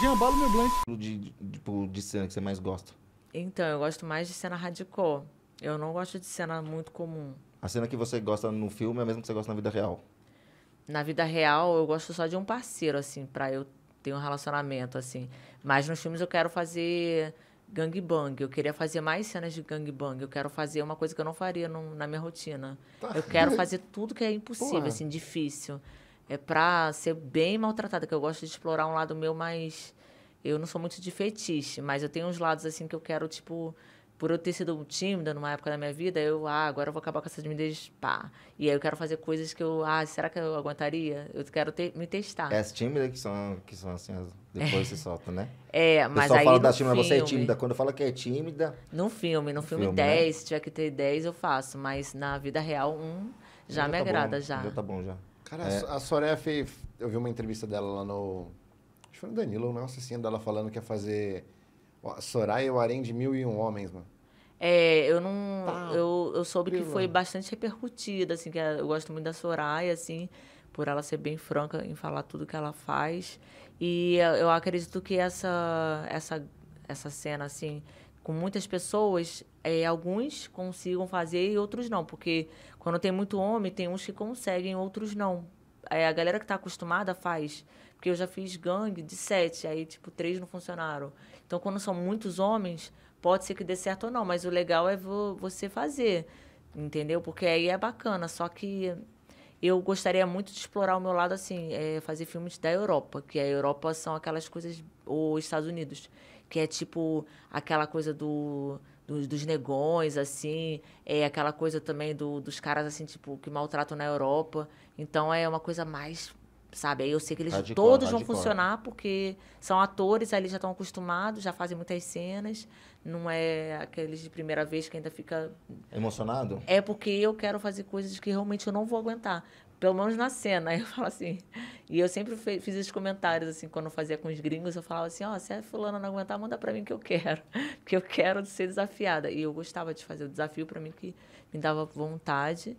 Jean Balo meu Blanc. Tipo, de, de, tipo, de cena que você mais gosta? Então, eu gosto mais de cena radical. Eu não gosto de cena muito comum. A cena que você gosta no filme é a mesma que você gosta na vida real? Na vida real, eu gosto só de um parceiro, assim, pra eu ter um relacionamento, assim. Mas nos filmes eu quero fazer gangbang. Eu queria fazer mais cenas de gangbang. Eu quero fazer uma coisa que eu não faria no, na minha rotina. Tá. Eu quero fazer tudo que é impossível, Porra. assim, difícil é pra ser bem maltratada, que eu gosto de explorar um lado meu mais. Eu não sou muito de fetiche, mas eu tenho uns lados assim que eu quero, tipo, por eu ter sido tímida numa época da minha vida, eu, ah, agora eu vou acabar com essa timidez, pá. E aí eu quero fazer coisas que eu, ah, será que eu aguentaria? Eu quero ter, me testar. É as tímidas que são, que são assim, depois se solta, né? É, mas aí fala da tímida, filme, você é tímida. Quando fala que é tímida... Num filme, no, no filme, filme 10, né? se tiver que ter 10, eu faço. Mas na vida real, um já, já me tá agrada, bom, já. Já tá bom, já. Cara, é. a Soref, eu vi uma entrevista dela lá no. Acho que foi no Danilo, um negócio assim, dela falando que ia fazer. A Soraya e o Harém de Mil e Um Homens, mano. É, eu não. Tá. Eu, eu soube Pelo que foi bastante repercutida, assim, que eu gosto muito da Soraya, assim, por ela ser bem franca em falar tudo que ela faz. E eu acredito que essa, essa, essa cena, assim, com muitas pessoas, é, alguns consigam fazer e outros não. Porque quando tem muito homem, tem uns que conseguem, outros não. É, a galera que está acostumada faz. Porque eu já fiz gangue de sete, aí, tipo, três não funcionaram. Então, quando são muitos homens, pode ser que dê certo ou não, mas o legal é vo você fazer, entendeu? Porque aí é bacana. Só que eu gostaria muito de explorar o meu lado, assim, é fazer filmes da Europa, que a Europa são aquelas coisas, ou Estados Unidos, que é tipo aquela coisa do dos, dos negões, assim, é aquela coisa também do, dos caras, assim, tipo, que maltratam na Europa. Então é uma coisa mais sabe? Aí eu sei que eles tá radical, todos radical. Tá vão funcionar porque são atores, ali eles já estão acostumados, já fazem muitas cenas. Não é aqueles de primeira vez que ainda fica. Emocionado? É porque eu quero fazer coisas que realmente eu não vou aguentar. Pelo menos na cena. Aí eu falo assim. E eu sempre fiz esses comentários, assim, quando eu fazia com os gringos, eu falava assim: ó, oh, se a fulana não aguentar, manda para mim que eu quero. Porque eu quero ser desafiada. E eu gostava de fazer o desafio para mim que me dava vontade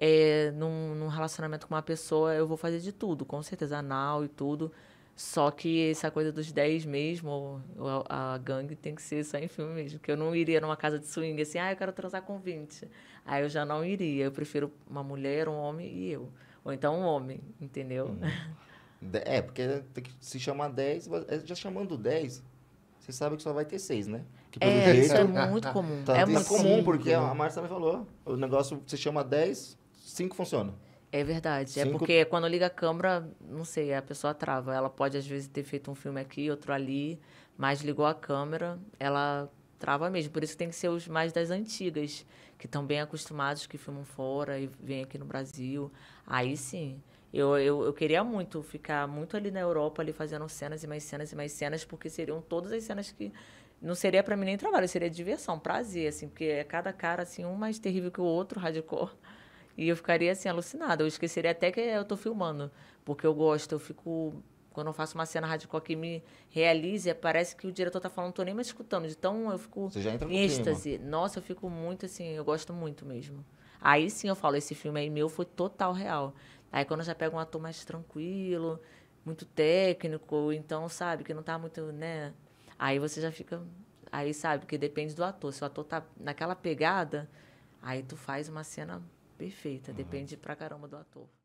é, num, num relacionamento com uma pessoa, eu vou fazer de tudo, com certeza, anal e tudo. Só que essa coisa dos 10 mesmo, a, a gangue tem que ser só em filme mesmo. Porque eu não iria numa casa de swing assim, ah, eu quero transar com 20. Aí eu já não iria. Eu prefiro uma mulher, um homem e eu. Ou então um homem, entendeu? Hum. É, porque se chamar 10, é, já chamando 10, você sabe que só vai ter 6, né? é, jeito, isso é muito comum. Tá, é tá muito comum, porque a Márcia também falou. O negócio, você chama 10, cinco funciona. É verdade. É cinco... É porque quando liga a câmera, não sei, a pessoa trava. Ela pode, às vezes, ter feito um filme aqui, outro ali, mas ligou a câmera, ela trava mesmo. Por isso tem que ser os mais das antigas, que estão bem acostumados, que filmam fora e vêm aqui no Brasil. Aí sim. Eu, eu, eu, queria muito ficar muito ali na Europa, ali fazendo cenas e mais cenas e mais cenas, porque seriam todas as cenas que. Não seria para mim nem trabalho, seria diversão, prazer, assim, porque é cada cara, assim, um mais terrível que o outro, hardcore. E eu ficaria assim, alucinada. Eu esqueceria até que eu estou filmando. Porque eu gosto, eu fico. Quando eu faço uma cena radical que me realize, parece que o diretor está falando, não tô nem me escutando. Então eu fico Você já entra no em êxtase. Clima. Nossa, eu fico muito assim, eu gosto muito mesmo. Aí sim eu falo, esse filme aí meu foi total real. Aí quando eu já pego um ator mais tranquilo, muito técnico, então, sabe, que não está muito, né? Aí você já fica. Aí sabe, que depende do ator. Se o ator tá naquela pegada, aí tu faz uma cena perfeita. Uhum. Depende pra caramba do ator.